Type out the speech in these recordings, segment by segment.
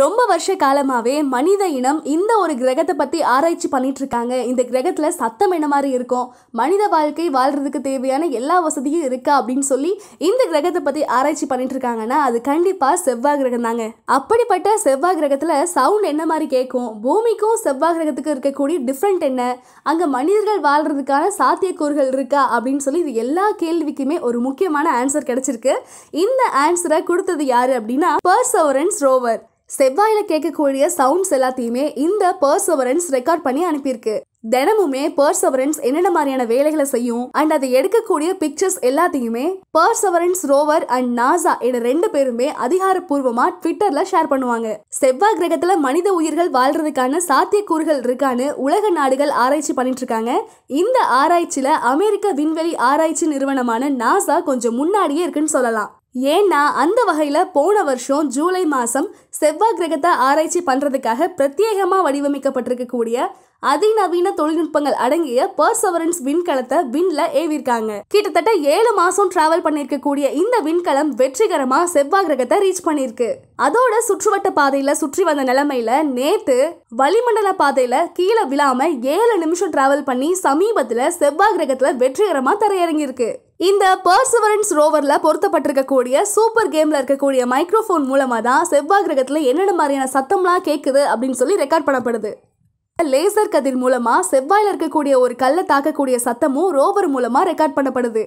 ரொம்ப வருஷ காலமாகவே மனித இனம் இந்த ஒரு கிரகத்தை பற்றி ஆராய்ச்சி பண்ணிட்டு இருக்காங்க இந்த கிரகத்தில் சத்தம் என்ன மாதிரி இருக்கும் மனித வாழ்க்கை வாழ்கிறதுக்கு தேவையான எல்லா வசதியும் இருக்கா அப்படின்னு சொல்லி இந்த கிரகத்தை பற்றி ஆராய்ச்சி பண்ணிட்டு இருக்காங்கன்னா அது கண்டிப்பாக செவ்வாய் கிரகம் தாங்க அப்படிப்பட்ட செவ்வாய் கிரகத்தில் சவுண்ட் என்ன மாதிரி கேட்கும் பூமிக்கும் செவ்வாய் கிரகத்துக்கு இருக்கக்கூடிய டிஃப்ரெண்ட் என்ன அங்கே மனிதர்கள் வாழ்கிறதுக்கான சாத்தியக்கூறுகள் இருக்கா அப்படின்னு சொல்லி இது எல்லா கேள்விக்குமே ஒரு முக்கியமான ஆன்சர் கிடைச்சிருக்கு இந்த ஆன்சரை கொடுத்தது யாரு அப்படின்னா பர்சவரன்ஸ் ரோவர் செவ்வாயில கேட்கக்கூடிய சவுண்ட்ஸ் எல்லாத்தையுமே இந்த பர்சவரன்ஸ் ரெக்கார்ட் பண்ணி அனுப்பியிருக்கு தினமுமே பர்சவரன்ஸ் என்னென்ன மாதிரியான வேலைகளை செய்யும் அண்ட் அதை எடுக்கக்கூடிய பிக்சர்ஸ் எல்லாத்தையுமே பர்சவரன்ஸ் ரோவர் அண்ட் நாசா என ரெண்டு பேருமே அதிகாரப்பூர்வமா ட்விட்டர்ல ஷேர் பண்ணுவாங்க செவ்வாய் கிரகத்துல மனித உயிர்கள் வாழ்றதுக்கான சாத்தியக்கூறுகள் இருக்கான்னு உலக நாடுகள் ஆராய்ச்சி பண்ணிட்டு இருக்காங்க இந்த ஆராய்ச்சியில அமெரிக்க விண்வெளி ஆராய்ச்சி நிறுவனமான நாசா கொஞ்சம் முன்னாடியே இருக்குன்னு சொல்லலாம் ஏன்னா அந்த வகையில் போன வருஷம் ஜூலை மாதம் செவ்வாய் கிரகத்தை ஆராய்ச்சி பண்ணுறதுக்காக பிரத்யேகமாக வடிவமைக்கப்பட்டிருக்கக்கூடிய அதிநவீன தொழில்நுட்பங்கள் அடங்கிய பர்சவரன்ஸ் விண்கலத்தை விண்ல ஏவிருக்காங்க கிட்டத்தட்ட ஏழு மாசம் டிராவல் பண்ணியிருக்கக்கூடிய இந்த விண்கலம் வெற்றிகரமா செவ்வாய் கிரகத்தை ரீச் பண்ணிருக்கு அதோட சுற்றுவட்ட பாதையில சுற்றி வந்த நிலைமையில நேத்து வளிமண்டல பாதையில கீழே விழாம ஏழு நிமிஷம் டிராவல் பண்ணி சமீபத்துல செவ்வாய் கிரகத்துல வெற்றிகரமா தரையிறங்கியிருக்கு இந்த பர்சவரன்ஸ் ரோவரில் பொருத்தப்பட்டிருக்கக்கூடிய சூப்பர் கேமில் இருக்கக்கூடிய மைக்ரோஃபோன் மூலமாக தான் செவ்வாய் கிரகத்தில் என்னென்ன மாதிரியான சத்தம்லாம் கேட்குது அப்படின்னு சொல்லி ரெக்கார்ட் பண்ணப்படுது லேசர் கதிர் மூலமாக செவ்வாயில் இருக்கக்கூடிய ஒரு கல்லை தாக்கக்கூடிய சத்தமும் ரோவர் மூலமாக ரெக்கார்ட் பண்ணப்படுது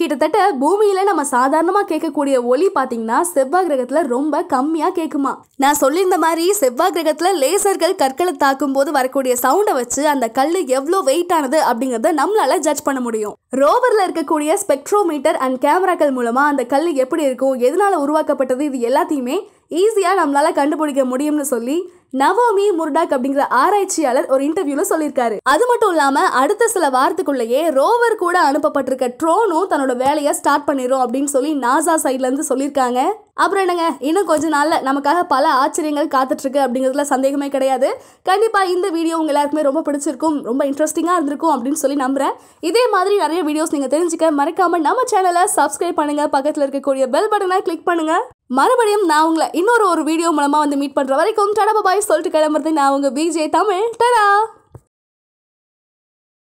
கிட்டத்தட்ட பூமியில நம்ம சாதாரணமா கேட்கக்கூடிய ஒளி பாத்தீங்கன்னா செவ்வாய் கிரகத்துல ரொம்ப கம்மியா கேட்குமா நான் சொல்லியிருந்த மாதிரி செவ்வாய் கிரகத்துல லேசர்கள் கற்களை தாக்கும் போது வரக்கூடிய சவுண்டை வச்சு அந்த கல் எவ்வளோ வெயிட் ஆனது அப்படிங்கறத நம்மளால ஜட்ஜ் பண்ண முடியும் ரோவர்ல இருக்கக்கூடிய ஸ்பெக்ட்ரோமீட்டர் அண்ட் கேமராக்கள் மூலமா அந்த கல் எப்படி இருக்கும் எதனால உருவாக்கப்பட்டது இது எல்லாத்தையுமே ஈஸியாக நம்மளால் கண்டுபிடிக்க முடியும்னு சொல்லி நவோமி முர்டாக் அப்படிங்கிற ஆராய்ச்சியாளர் ஒரு இன்டர்வியூல சொல்லியிருக்காரு அது மட்டும் இல்லாம அடுத்த சில வாரத்துக்குள்ளேயே ரோவர் கூட அனுப்பப்பட்டிருக்க ட்ரோனும் தன்னோட வேலையை ஸ்டார்ட் பண்ணிடும் அப்படின்னு சொல்லி நாசா சைட்ல இருந்து சொல்லியிருக்காங்க அப்புறம் என்னங்க இன்னும் கொஞ்ச நாள்ல நமக்காக பல ஆச்சரியங்கள் இருக்கு அப்படிங்கிறதுல சந்தேகமே கிடையாது கண்டிப்பா இந்த வீடியோ உங்க எல்லாருக்குமே ரொம்ப பிடிச்சிருக்கும் ரொம்ப இன்ட்ரெஸ்டிங்கா இருந்திருக்கும் அப்படின்னு சொல்லி நம்புறேன் இதே மாதிரி நிறைய வீடியோஸ் நீங்க தெரிஞ்சுக்க மறக்காம நம்ம சேனலை சப்ஸ்கிரைப் பண்ணுங்க பக்கத்தில் இருக்கக்கூடிய பெல் பட்டனை கிளிக் பண்ணுங்க மறுபடியும் நான் உங்களை இன்னொரு ஒரு வீடியோ மூலமாக வந்து மீட் பண்ணுற வரைக்கும் டடா பாய் சொல்லிட்டு கிளம்புறது நான் உங்கள் பிஜே தமிழ் டடா